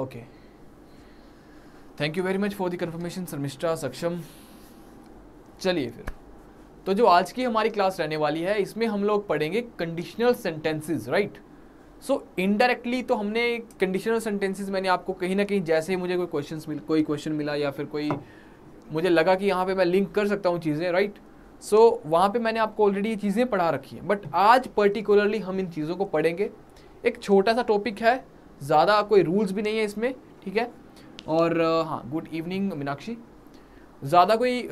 Okay thank you very much for the confirmation Sharmishtha Saksham चलिए फिर तो जो आज की हमारी क्लास रहने वाली है इसमें हम लोग पढ़ेंगे conditional sentences right so indirectly तो हमने कंडीशनल सेंटेंसेस मैंने आपको कहीं ना कहीं जैसे ही मुझे कोई क्वेश्चन मिल कोई क्वेश्चन मिला या फिर कोई मुझे लगा कि यहाँ पे मैं लिंक कर सकता हूँ चीज़ें राइट सो वहाँ पे मैंने आपको ऑलरेडी ये चीज़ें पढ़ा रखी हैं बट आज पर्टिकुलरली हम इन चीज़ों को पढ़ेंगे एक छोटा सा टॉपिक है ज़्यादा कोई रूल्स भी नहीं है इसमें ठीक है और हाँ गुड इवनिंग मीनाक्षी ज़्यादा कोई आ,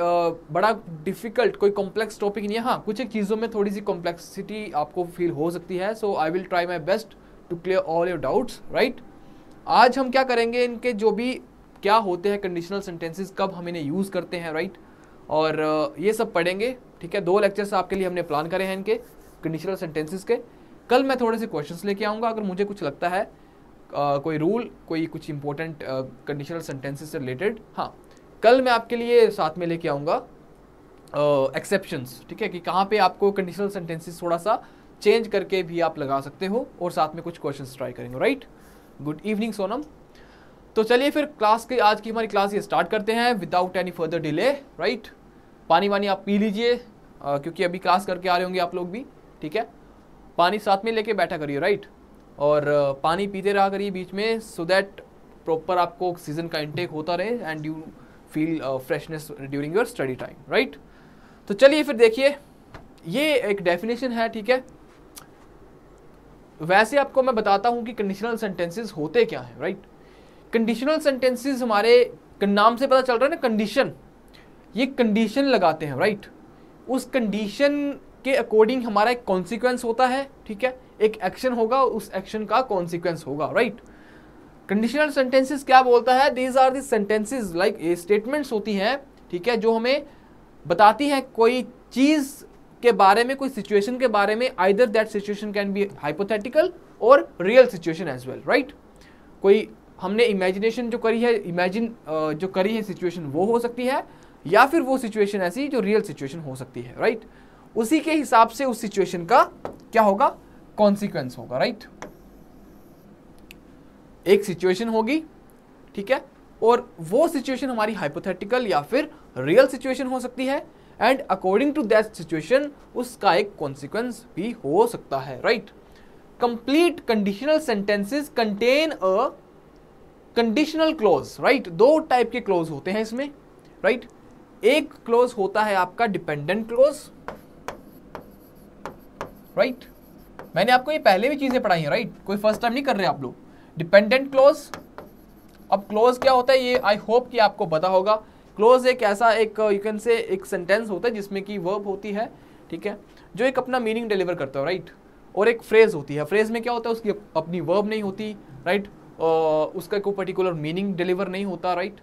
बड़ा डिफ़िकल्ट कोई कॉम्प्लेक्स टॉपिक नहीं है हाँ कुछ एक चीज़ों में थोड़ी सी कॉम्प्लेक्सिटी आपको फील हो सकती है so I will try my best to clear all your doubts right आज हम क्या करेंगे इनके जो भी क्या होते हैं कंडीशनल सेंटेंसेस कब हम इन्हें यूज़ करते हैं राइट और ये सब पढ़ेंगे ठीक है दो लेक्चर्स आपके लिए हमने प्लान करे हैं इनके कंडीशनल सेंटेंसेस के कल मैं थोड़े से क्वेश्चंस लेके आऊँगा अगर मुझे कुछ लगता है कोई रूल कोई कुछ इंपॉर्टेंट कंडीशनल सेंटेंसेस से रिलेटेड हाँ कल मैं आपके लिए साथ में लेके आऊँगा एक्सेप्शंस ठीक है कि कहाँ पे आपको कंडीशनल सेंटेंसेस थोड़ा सा चेंज करके भी आप लगा सकते हो और साथ में कुछ क्वेश्चंस ट्राई करेंगे राइट गुड इवनिंग सोनम तो चलिए फिर क्लास की आज की हमारी क्लास ये स्टार्ट करते हैं without any further delay right पानी वानी आप पी लीजिए क्योंकि अभी क्लास करके आ रहे होंगे आप लोग भी ठीक है पानी साथ में लेके बैठा करिए राइट और पानी पीते रहा करिए बीच में सो दैट प्रॉपर आपको ऑक्सीजन का इंटेक होता रहे and you feel freshness during your study time right तो चलिए फिर देखिए ये एक डेफिनेशन है ठीक है वैसे आपको मैं बताता हूँ कि कंडीशनल सेंटेंसेस होते क्या हैं राइट कंडीशनल सेंटेंसेस हमारे नाम से पता चल रहा है ना कंडीशन ये कंडीशन लगाते हैं राइट उस कंडीशन के अकॉर्डिंग हमारा एक कॉन्सिक्वेंस होता है ठीक है एक एक्शन होगा उस एक्शन का कॉन्सिक्वेंस होगा राइट कंडीशनल सेंटेंसेस क्या बोलता है these are the sentences like statements होती हैं ठीक है जो हमें बताती हैं कोई चीज़ के बारे में कोई सिचुएशन के बारे में either that situation can be hypothetical और real situation as well right कोई हमने इमेजिनेशन जो करी है इमेजिन जो करी है सिचुएशन वो हो सकती है या फिर वो सिचुएशन ऐसी जो रियल सिचुएशन हो सकती है राइट right? उसी के हिसाब से उस सिचुएशन का क्या होगा कॉन्सिक्वेंस होगा राइट एक सिचुएशन होगी ठीक है और वो सिचुएशन हमारी हाइपोथेटिकल या फिर रियल सिचुएशन हो सकती है and according to that situation उसका एक कॉन्सिक्वेंस भी हो सकता है right complete conditional sentences contain a conditional clause right दो टाइप के क्लोज होते हैं इसमें राइट right? एक क्लोज होता है आपका डिपेंडेंट क्लोज राइट मैंने आपको ये पहले भी चीज़ें पढ़ाई हैं राइट कोई फर्स्ट टाइम नहीं कर रहे आप लोग डिपेंडेंट क्लोज अब क्लोज क्या होता है ये आई होप कि आपको पता होगा क्लोज एक ऐसा एक यू कैन से एक सेंटेंस होता है जिसमें कि वर्ब होती है ठीक है जो एक अपना मीनिंग डिलीवर करता है राइट और एक फ्रेज होती है फ्रेज में क्या होता है उसकी अपनी वर्ब नहीं होती राइट uh, उसका कोई पर्टिकुलर मीनिंग डिलीवर नहीं होता राइट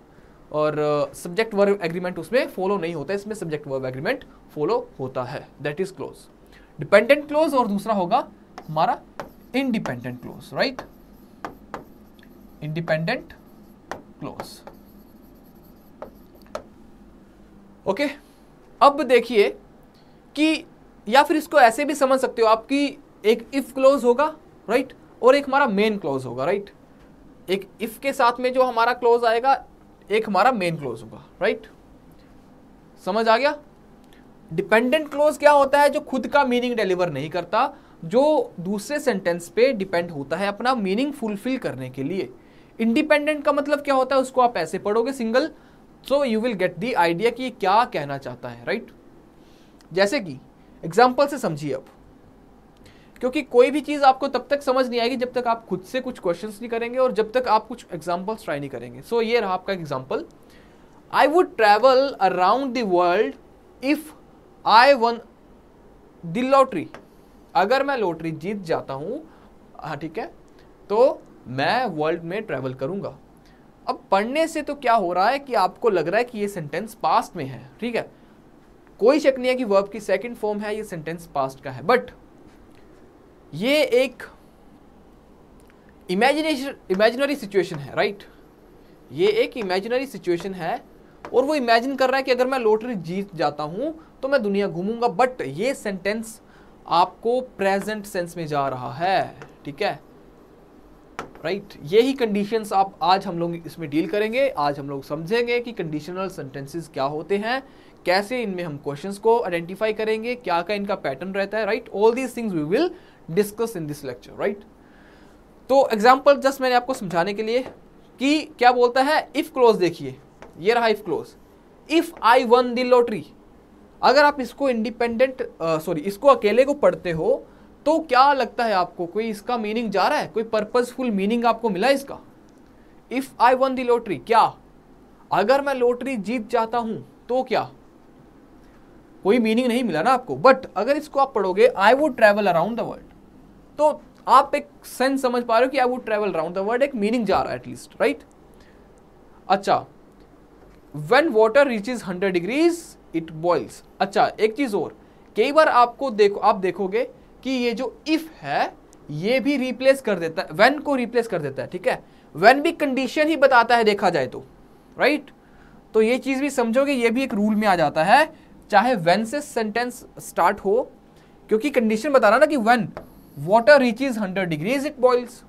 और सब्जेक्ट वर्ब एग्रीमेंट उसमें फॉलो नहीं होता इसमें सब्जेक्ट वर्ब एग्रीमेंट फॉलो होता है that is clause dependent clause और दूसरा होगा हमारा independent clause right independent clause okay अब देखिए कि या फिर इसको ऐसे भी समझ सकते हो आपकी एक इफ क्लोज होगा राइट और एक हमारा मेन क्लोज होगा राइट एक इफ के साथ में जो हमारा क्लोज आएगा एक हमारा मेन क्लोज होगा राइट समझ आ गया डिपेंडेंट क्लोज क्या होता है जो खुद का मीनिंग डिलीवर नहीं करता जो दूसरे सेंटेंस पे डिपेंड होता है अपना मीनिंग फुलफिल करने के लिए इंडिपेंडेंट का मतलब क्या होता है उसको आप ऐसे पढ़ोगे single so you will get the idea कि ये क्या कहना चाहता है राइट right? जैसे कि एग्जाम्पल से समझिए अब क्योंकि कोई भी चीज़ आपको तब तक समझ नहीं आएगी जब तक आप खुद से कुछ क्वेश्चन नहीं करेंगे और जब तक आप कुछ एग्जाम्पल्स ट्राई नहीं करेंगे सो so, ये रहा आपका example I would travel around the world if I won the lottery अगर मैं लॉटरी जीत जाता हूँ हाँ ठीक है तो मैं वर्ल्ड में ट्रेवल करूँगा अब पढ़ने से तो क्या हो रहा है कि आपको लग रहा है कि ये सेंटेंस पास्ट में है ठीक है कोई शक नहीं है कि वर्ब की सेकंड फॉर्म है ये सेंटेंस पास्ट का है बट ये एक इमेजिनेशन इमेजिनरी सिचुएशन है राइट ये एक इमेजिनरी सिचुएशन है और वो इमेजिन कर रहा है कि अगर मैं लॉटरी जीत जाता हूँ तो मैं दुनिया घूमूंगा बट ये सेंटेंस आपको प्रेजेंट सेंस में जा रहा है ठीक है राइट right? यही कंडीशंस आप आज हम लोग इसमें डील करेंगे आज हम लोग समझेंगे कि कंडीशनल सेंटेंसेस क्या होते हैं कैसे इनमें हम क्वेश्चंस को आइडेंटिफाई करेंगे क्या का इनका पैटर्न रहता है right all these things we will discuss in this lecture right तो एग्जाम्पल जस्ट मैंने आपको समझाने के लिए कि क्या बोलता है इफ क्लोज देखिए ये रहा if clause if I won the lottery अगर आप इसको इंडिपेंडेंट सॉरी इसको अकेले को पढ़ते हो तो क्या लगता है आपको कोई इसका मीनिंग जा रहा है कोई पर्पजफुल मीनिंग आपको मिला इसका if I won the lottery क्या अगर मैं लॉटरी जीत जाता हूं तो क्या कोई मीनिंग नहीं मिला ना आपको बट अगर इसको आप पढ़ोगे I would travel around the world तो आप एक सेंस समझ पा रहे हो कि I would travel around the world एक मीनिंग जा रहा है एटलीस्ट राइट right? अच्छा when reach reaches hundred degrees it boils अच्छा एक चीज़ और कई बार आपको देखो आप देखोगे कि ये जो इफ है ये भी रिप्लेस कर देता है वेन को रिप्लेस कर देता है ठीक है वेन भी कंडीशन ही बताता है देखा जाए तो राइट right? तो ये चीज़ भी समझोगे ये भी एक रूल में आ जाता है चाहे वेन से सेंटेंस स्टार्ट हो क्योंकि कंडीशन बता रहा ना कि when reach is hundred degrees it boils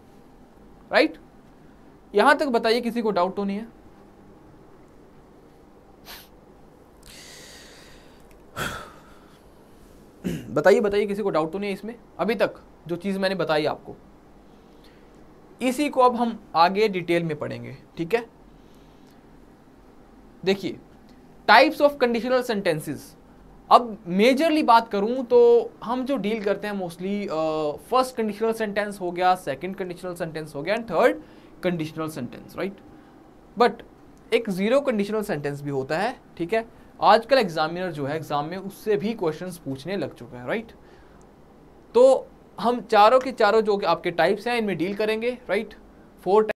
right यहां तक बताइए किसी को डाउट तो नहीं है बताइए बताइए किसी को डाउट तो नहीं है इसमें अभी तक जो चीज़ मैंने बताई आपको इसी को अब हम आगे डिटेल में पढ़ेंगे ठीक है देखिए टाइप्स ऑफ कंडीशनल सेंटेंसेस अब मेजरली बात करूं तो हम जो डील करते हैं मोस्टली फर्स्ट कंडीशनल सेंटेंस हो गया सेकंड कंडीशनल सेंटेंस हो गया and third conditional sentence right but एक ज़ीरो कंडीशनल सेंटेंस भी होता है ठीक है आजकल एग्जामिनर जो है एग्जाम में उससे भी क्वेश्चन पूछने लग चुके हैं राइट तो हम चारों के चारों जो आपके टाइप्स हैं इनमें डील करेंगे राइट फोर